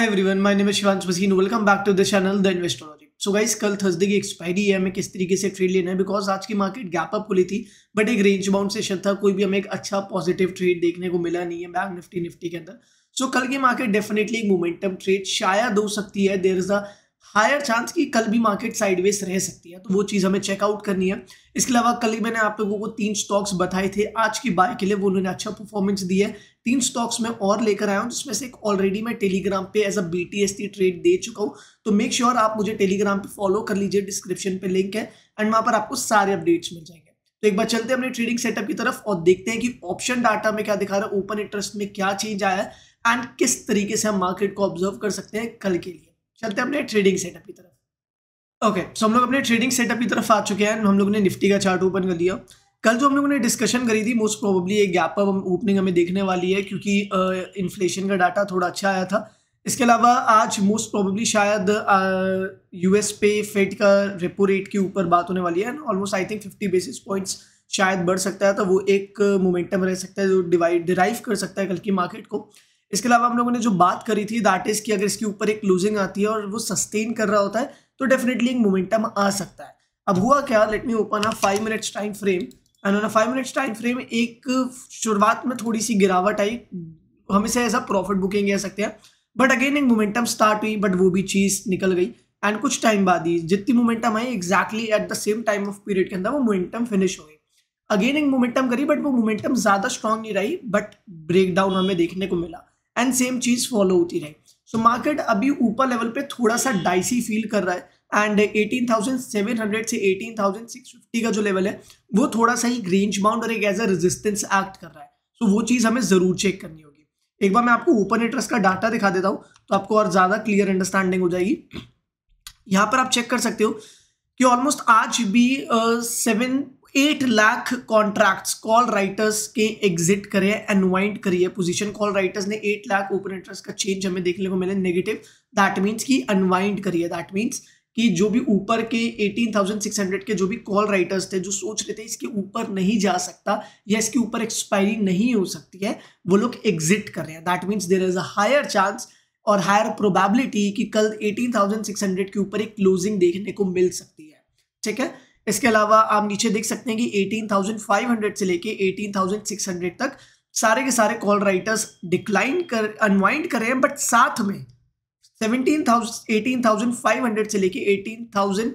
hi everyone my name Shivansh Maseen welcome back to the channel the investology so guys कल Thursday की expiry है हमें किस तरीके से ट्रेड लेना है बिकॉज आज की मार्केट गैप अप खुली थी बट एक रेंज बाउंड सेशन था कोई भी हमें एक अच्छा पॉजिटिव ट्रेड देखने को मिला नहीं है बैंक निफ्टी निफ्टी के अंदर सो so, कल की मार्केट डेफिनेटली एक मोमेंटम ट्रेड शायद हो सकती है there is a higher chance कि कल भी मार्केट साइडवेज रह सकती है तो वो चीज़ हमें चेकआउट करनी है इसके अलावा कल ही मैंने आप लोगों को तीन स्टॉक्स बताए थे आज की बाय के लिए वो उन्होंने अच्छा परफॉर्मेंस दिया है तीन स्टॉक्स मैं और लेकर आया हूँ जिसमें से एक ऑलरेडी मैं टेलीग्राम पे as a B T trade दे चुका हूँ तो मेक श्योर sure आप मुझे टेलीग्राम पे फॉलो कर लीजिए डिस्क्रिप्शन पे लिंक है एंड वहाँ पर आपको सारे अपडेट्स मिल जाएंगे तो एक बार चलते हैं अपने ट्रेडिंग सेटअप की तरफ और देखते हैं कि ऑप्शन डाटा में क्या दिखा रहा है ओपन इंटरेस्ट में क्या चेंज आया है एंड किस तरीके से हम मार्केट को ऑब्जर्व कर सकते हैं कल के लिए चलते हैं अपने ट्रेडिंग सेटअप की तरफ ओके okay, सो so हम लोग अपने ट्रेडिंग सेटअप की तरफ आ चुके हैं हम लोग ने निफ्टी का चार्ट ओपन कर लिया कल जो हम लोगों ने डिस्कशन करी थी मोस्ट प्रोबेबली एक गैप अप ओपनिंग हमें देखने वाली है क्योंकि इन्फ्लेशन का डाटा थोड़ा अच्छा आया था इसके अलावा आज मोस्ट प्रोबेबली शायद यूएस पे फेड का रेपो रेट के ऊपर बात होने वाली है almost I think fifty basis points शायद बढ़ सकता है तो वो एक मोमेंटम रह सकता है जो डिवाइड डिराइव कर सकता है कल की मार्केट को इसके अलावा हम लोगों ने जो बात करी थी दैट इज़ की अगर इसके ऊपर एक लूजिंग आती है और वो सस्टेन कर रहा होता है तो डेफिनेटली एक मोमेंटम आ सकता है अब हुआ क्या let me open a five minutes time frame and five minutes time frame एक शुरुआत में थोड़ी सी गिरावट आई हम इसे ऐसा प्रॉफिट बुकिंग कह सकते हैं बट अगेन एक मोमेंटम स्टार्ट हुई बट वो भी चीज़ निकल गई एंड कुछ टाइम बाद ही जितनी मोमेंटम आई exactly at the same time of period के अंदर वो मोमेंटम फिनिश हो गई अगेन एक मोमेंटम करी बट वो मोमेंटम ज़्यादा स्ट्रांग नहीं रही बट ब्रेक डाउन हमें देखने को मिला एंड सेम चीज़ फॉलो होती रही सो so, मार्केट अभी ऊपर लेवल पे थोड़ा सा डाइसी फील कर रहा है एंड 18,700 से 18,650 का जो लेवल है वो थोड़ा सा ही रेंज बाउंड और एक एज अ रेजिस्टेंस एक्ट कर रहा है सो so, वो चीज़ हमें ज़रूर चेक करनी होगी एक बार मैं आपको ओपन इंटरेस्ट का डाटा दिखा देता हूँ तो आपको और ज़्यादा क्लियर अंडरस्टैंडिंग हो जाएगी यहाँ पर आप चेक कर सकते हो कि ऑलमोस्ट आज भी seven eight lakh contracts call writers के एग्जिट करे एनवाइंड करिए पोजीशन कॉल राइटर्स ने एट लाख ओपन इंटरेस्ट का चेंज हमें देखने को मिले नेगेटिव दैट मीन्स की अनवाइंड करिए दैट मीन्स कि जो भी ऊपर के 18,600 के जो भी कॉल राइटर्स थे जो सोच रहे थे इसके ऊपर नहीं जा सकता या इसके ऊपर एक्सपायरी नहीं हो सकती है वो लोग एग्जिट कर रहे हैं that means there is a higher chance और हायर प्रोबेबिलिटी कि कल 18,600 के ऊपर एक क्लोजिंग देखने को मिल सकती है ठीक है इसके अलावा आप नीचे देख सकते हैं कि 18,500 से लेके 18,600 तक सारे के सारे कॉल राइटर्स डिक्लाइन कर अनवाइंड कर रहे हैं बट साथ में seventeen eighteen thousand five hundred से लेके एटीन थाउजेंड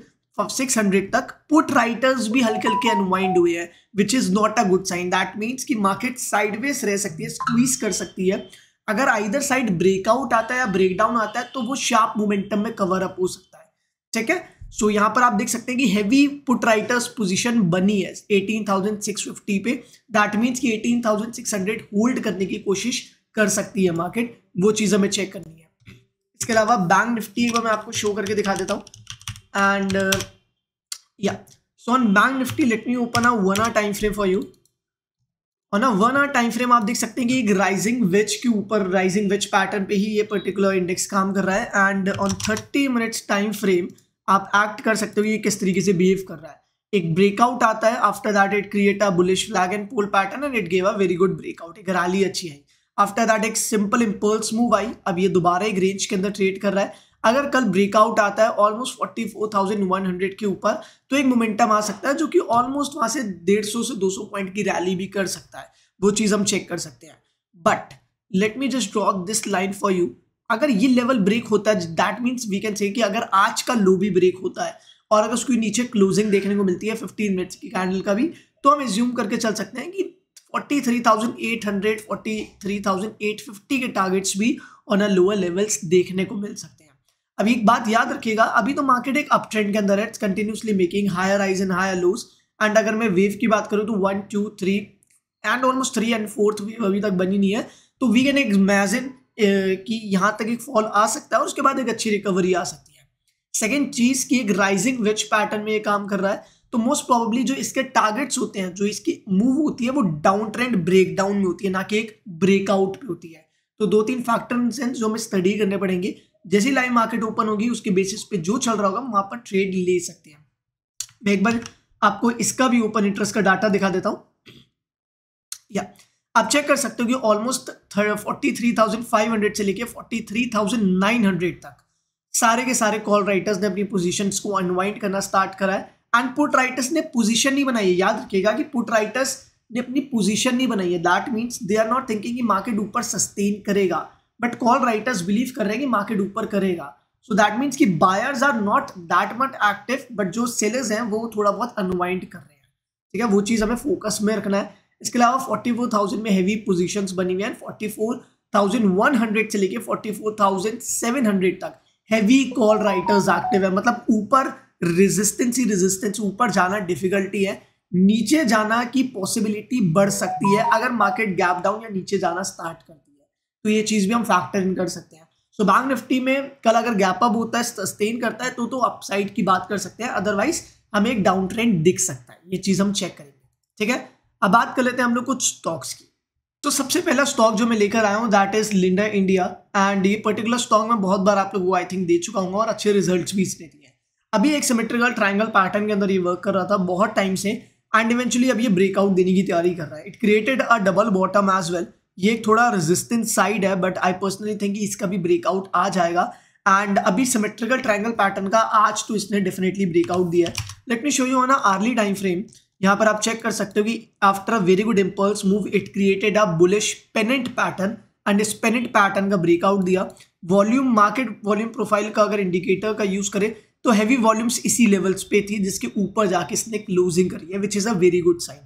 सिक्स हंड्रेड तक पुट राइटर्स भी हल्के हल्के अनवाइंड हुए हैं which is not a good sign that means कि मार्केट साइडवेज रह सकती है स्क्वीज कर सकती है अगर आइदर साइड ब्रेकआउट आता है या ब्रेकडाउन आता है तो वो शार्प मोमेंटम में कवर अप हो सकता है ठीक है सो यहाँ पर आप देख सकते हैं कि हैवी पुट राइटर्स पोजीशन बनी है 18,650 पे दैट मीन्स कि 18,600 होल्ड करने की कोशिश कर सकती है मार्केट वो चीज़ हमें चेक करनी है इसके अलावा बैंक निफ्टी को मैं आपको शो करके दिखा देता हूँ एंड या so on bank Nifty let me open a one hour time frame for you और ना वन आर टाइम फ्रेम आप देख सकते हैं कि एक राइजिंग वेज के ऊपर राइजिंग वेज पैटर्न पे ही ये पर्टिकुलर इंडेक्स काम कर रहा है and on thirty minutes time frame आप एक्ट कर सकते हो ये किस तरीके से बिहेव कर रहा है एक ब्रेकआउट आता है after that it create a bullish flag and pole pattern and it gave a very good breakout एक रैली अच्छी है आफ्टर दैट एक सिंपल इम्पल्स मूव आई अब ये दोबारा एक रेंज के अंदर ट्रेड कर रहा है अगर कल ब्रेकआउट आता है almost forty four thousand one hundred के ऊपर तो एक मोमेंटम आ सकता है जो कि ऑलमोस्ट वहां से डेढ़ सौ से दो सौ पॉइंट की रैली भी कर सकता है वो चीज़ हम चेक कर सकते हैं but let me just draw this line for you अगर ये लेवल ब्रेक होता है that means we can say कि अगर आज का लो भी ब्रेक होता है और अगर उसकी नीचे क्लोजिंग देखने को मिलती है फिफ्टीन मिनट्स की कैंडल का भी तो हम एज्यूम करके चल सकते हैं कि फोर्टी के टारगेट्स भी ऑन अ लोअर लेवल्स देखने को मिल सकते हैं अभी एक बात याद रखिएगा अभी तो मार्केट एक अप ट्रेंड के अंदर है it's continuously making higher highs and higher lows and अगर मैं वेव की बात करूँ तो one two three and almost three and fourth wave अभी तक बनी नहीं है तो वी कैन इमेजिन कि यहाँ तक एक फॉल आ सकता है और उसके बाद एक अच्छी रिकवरी आ सकती है सेकेंड चीज़ की एक राइजिंग वेज पैटर्न में ये काम कर रहा है तो मोस्ट प्रोबेबली जो इसके टारगेट्स होते हैं जो इसकी मूव होती है वो डाउन ट्रेंड ब्रेक डाउन में होती है ना कि एक ब्रेकआउट पे होती है तो दो तीन फैक्टर हैं जो हमें स्टडी करने पड़ेंगे जैसी लाइव मार्केट ओपन होगी उसके बेसिस पे जो चल रहा होगा वहां पर ट्रेड ले सकते हैं मैं एक बार आपको इसका भी ओपन इंटरेस्ट का डाटा दिखा देता हूँ या आप चेक कर सकते हो कि ऑलमोस्ट फोर्टी से लेके फोर्टी तक सारे के सारे कॉल राइटर्स ने अपनी पोजिशन को अनवाइंड करना स्टार्ट करा है एंड पुटराइटस ने पोजिशन नहीं बनाई है याद रखिएगा कि पुटराइटस ने अपनी पोजिशन नहीं बनाई है that means they are not thinking market ऊपर सस्टेन करेगा बट कॉल राइटर्स बिलीव कर रहे हैं कि मार्केट ऊपर करेगा सो दैट मीन्स कि buyers are not that much active but जो सेलर्स हैं वो थोड़ा बहुत अनवाइंड कर रहे हैं ठीक है वो चीज़ हमें फोकस में रखना है इसके अलावा फोर्टी फोर थाउजेंड में हैवी पोजीशंस बनी हुई हैं forty four thousand one hundred से लेके forty four thousand seven hundred तक हैवी कॉल राइटर्स एक्टिव है मतलब ऊपर रेजिस्टेंस ही रेजिस्टेंस ऊपर जाना डिफिकल्टी है नीचे जाना की पॉसिबिलिटी बढ़ सकती है अगर मार्केट गैप डाउन या नीचे जाना स्टार्ट करती है तो ये चीज़ भी हम फैक्टर इन कर सकते हैं सो so, बैंक निफ्टी में कल अगर गैप अप होता है सस्टेन करता है तो तो अपसाइड की बात कर सकते हैं अदरवाइज हमें एक डाउन ट्रेंड दिख सकता है ये चीज़ हम चेक करेंगे ठीक है अब बात कर लेते हैं हम लोग कुछ स्टॉक्स की तो सबसे पहला स्टॉक जो मैं लेकर आया हूँ that is Linde India and ये पर्टिकुलर स्टॉक में बहुत बार आप लोग आई थिंक दे चुका हूँ और अच्छे रिजल्ट भी इसने दिए अभी एक सिमेट्रिकल ट्राइंगल पैटर्न के अंदर ये वर्क कर रहा था बहुत टाइम से एंड इवेंचुअली अब ये ब्रेकआउट देने की तैयारी कर रहा है it created a double bottom as well ये एक थोड़ा रेजिस्टेंस साइड है बट आई पर्सनली थिंक इसका भी ब्रेकआउट आ जाएगा एंड अभी सिमेट्रिकल ट्राइंगल पैटर्न का आज तो इसने डेफिनेटली ब्रेकआउट दिया है let me show you on hourly time frame यहाँ पर आप चेक कर सकते हो कि after a very good impulse move it created a bullish pennant pattern and इस पेनेंट पैटर्न का ब्रेकआउट दिया वॉल्यूम मार्केट वॉल्यूम प्रोफाइल का अगर इंडिकेटर का यूज़ करें तो हैवी वॉल्यूम्स इसी लेवल्स पे थी जिसके ऊपर जाके इसने क्लोजिंग करी है which is a very good sign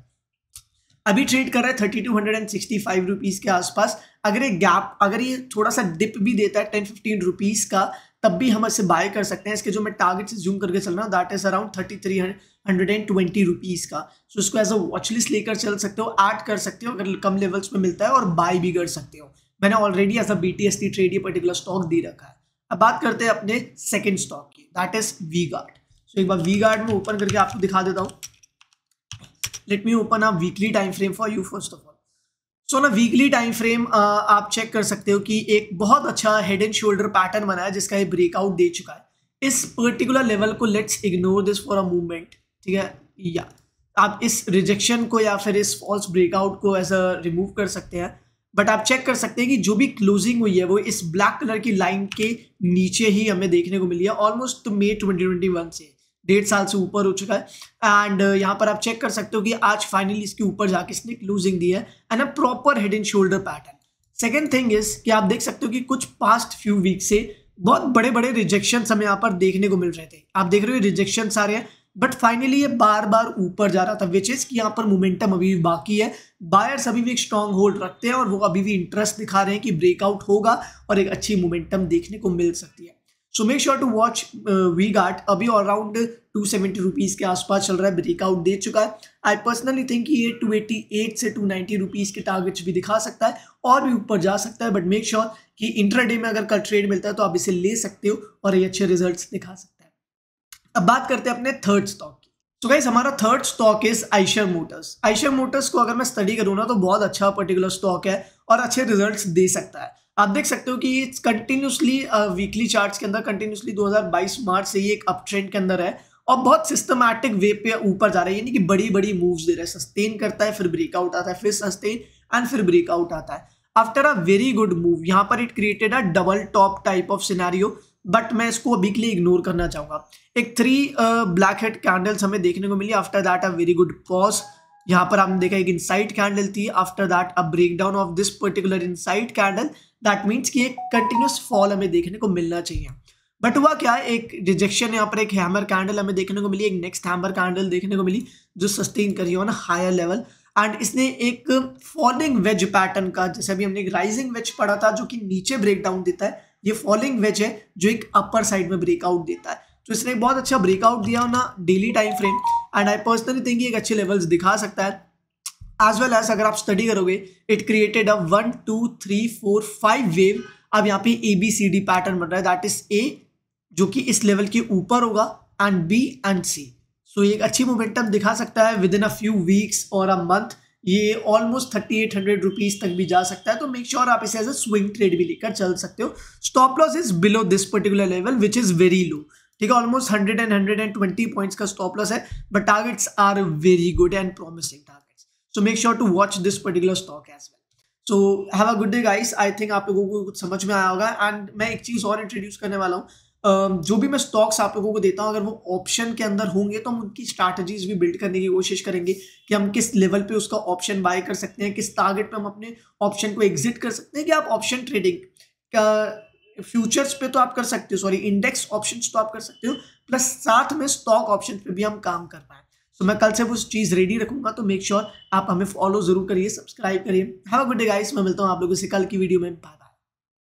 अभी ट्रेड कर रहा है thirty two hundred and sixty five rupees के आसपास अगर ये गैप अगर ये थोड़ा सा डिप भी देता है टेन फिफ्टीन रुपीज़ का तब भी हम इसे बाय कर सकते हैं इसके जो मैं टारगेट से जूम करके चल रहा हूँ that is around thirty three hundred and twenty rupees का सो so, इसको एज अ वॉच लिस्ट लेकर चल सकते हो ऐड कर सकते हो अगर कम लेवल्स में मिलता है और बाय भी कर सकते हो मैंने already as a B T S T trade ये पर्टिकुलर स्टॉक दे रखा है अब बात करते हैं अपने सेकेंड स्टॉक की that is V Guard so एक बार वी गार्ड में ओपन करके आपको दिखा देता हूँ let me open up weekly time frame for you first of all so ना वीकली टाइम फ्रेम आप चेक कर सकते हो कि एक बहुत अच्छा हेड एंड शोल्डर पैटर्न बना है जिसका ये ब्रेकआउट दे चुका है इस पर्टिकुलर लेवल को let's ignore this for a movement ठीक है या आप इस रिजेक्शन को या फिर इस फॉल्स ब्रेकआउट को एज अ रिमूव कर सकते हैं बट आप चेक कर सकते हैं कि जो भी क्लोजिंग हुई है वो इस ब्लैक कलर की लाइन के नीचे ही हमें देखने को मिली है ऑलमोस्ट मे ट्वेंटी ट्वेंटी से डेढ़ साल से ऊपर हो चुका है एंड uh, यहाँ पर आप चेक कर सकते हो कि आज फाइनली इसके ऊपर जाके इसने क्लोजिंग दी है and a proper head and shoulder pattern second thing is कि आप देख सकते हो कि कुछ पास्ट फ्यू वीक से बहुत बड़े बड़े रिजेक्शन हमें यहाँ पर देखने को मिल रहे थे आप देख रहे हो रिजेक्शन आ रहे हैं बट फाइनली ये बार बार ऊपर जा रहा था विच इज़ कि यहाँ पर मोमेंटम अभी भी बाकी है बायर्स अभी भी एक स्ट्रॉन्ग होल्ड रखते हैं और वो अभी भी इंटरेस्ट दिखा रहे हैं कि ब्रेकआउट होगा और एक अच्छी मोमेंटम देखने को मिल सकती है so make sure to watch V Guard अभी ऑलराउंड टू सेवेंटी रुपीज़ के आसपास चल रहा है ब्रेकआउट दे चुका है आई पर्सनली थिंक ये टू एटी एट से टू नाइन्टी रुपीज़ के टारगेट्स भी दिखा सकता है और भी ऊपर जा सकता है बट मेक श्योर कि डे में अगर कल ट्रेड मिलता है तो आप इसे ले सकते हो और ये अच्छे रिजल्ट दिखा सकते हैं अब बात करते हैं अपने थर्ड स्टॉक की तो गाइस हमारा third stock is Eicher Motors Eicher Motors को अगर मैं स्टडी करूँ ना तो बहुत अच्छा पर्टिकुलर स्टॉक है और अच्छे रिजल्ट्स दे सकता है आप देख सकते हो कि कंटिन्यूसली वीकली चार्ट के अंदर कंटिन्यूसली 2022 मार्च से ही एक अप ट्रेंड के अंदर है और बहुत सिस्टमैटिक वे पे ऊपर जा रहा है यानी कि बड़ी बड़ी मूव्स दे रहा है सस्टेन करता है फिर ब्रेकआउट आता है फिर सस्टेन एंड फिर ब्रेकआउट आता है after a very good move यहाँ पर it created a double top type of scenario but मैं इसको वीकली इग्नोर करना चाहूँगा एक थ्री ब्लैक हेड कैंडल्स हमें देखने को मिली after that a very good pause यहाँ पर आपने देखा एक इनसाइट कैंडल थी after that a down of this particular inside candle that means कि एक कंटिन्यूस फॉल हमें देखने को मिलना चाहिए बट हुआ क्या एक रिजेक्शन यहाँ पर एक हैमर कैंडल हमें देखने को मिली एक नेक्स्ट हैमर कैंडल देखने को मिली जो सस्टेन करी ऑन हायर लेवल एंड इसने एक फॉलिंग वेज पैटर्न का जैसे अभी हमने एक राइजिंग वेज पढ़ा था जो कि नीचे ब्रेकडाउन देता है ये फॉलिंग वेज है जो एक अपर साइड में ब्रेकआउट देता है तो इसने बहुत अच्छा ब्रेकआउट दिया ना daily time frame and I personally think एक अच्छे लेवल्स दिखा सकता है एज वेल एज अगर आप स्टडी करोगे it created a one two three four five wave अब यहाँ पे A B C D pattern बन रहा है दैट इज ए जो कि इस लेवल के ऊपर होगा and B and C so एक अच्छी मोमेंटम दिखा सकता है within a few weeks और अ मंथ ये almost thirty eight hundred rupees तक भी जा सकता है तो मेक श्योर sure आप इसे एज ए स्विंग ट्रेड भी लेकर चल सकते हो stop loss is below this particular level which is very low ठीक है almost hundred and hundred and twenty points का स्टॉप लॉस है but targets are very good and promising targets so make sure to watch this particular stock as well so have a good day guys I think आप लोगों को कुछ समझ में आया होगा एंड मैं एक चीज़ और इंट्रोड्यूस करने वाला हूँ जो भी मैं स्टॉक्स आप लोगों को देता हूँ अगर वो ऑप्शन के अंदर होंगे तो हम उनकी स्ट्रैटेजीज भी बिल्ड करने की कोशिश करेंगे कि हम किस लेवल पे उसका ऑप्शन बाय कर सकते हैं किस टारगेट पे हम अपने ऑप्शन को एग्जिट कर सकते हैं कि आप ऑप्शन ट्रेडिंग का फ्यूचर्स पे तो आप कर सकते हो सॉरी इंडेक्स ऑप्शन तो आप कर सकते हो प्लस साथ में स्टॉक ऑप्शन पे भी हम काम कर पाए तो मैं कल से वो चीज़ रेडी रखूंगा तो मेक श्योर sure आप हमें फॉलो जरूर करिए सब्सक्राइब करिए have a good day guys मैं मिलता हूँ आप लोगों से कल की वीडियो में बात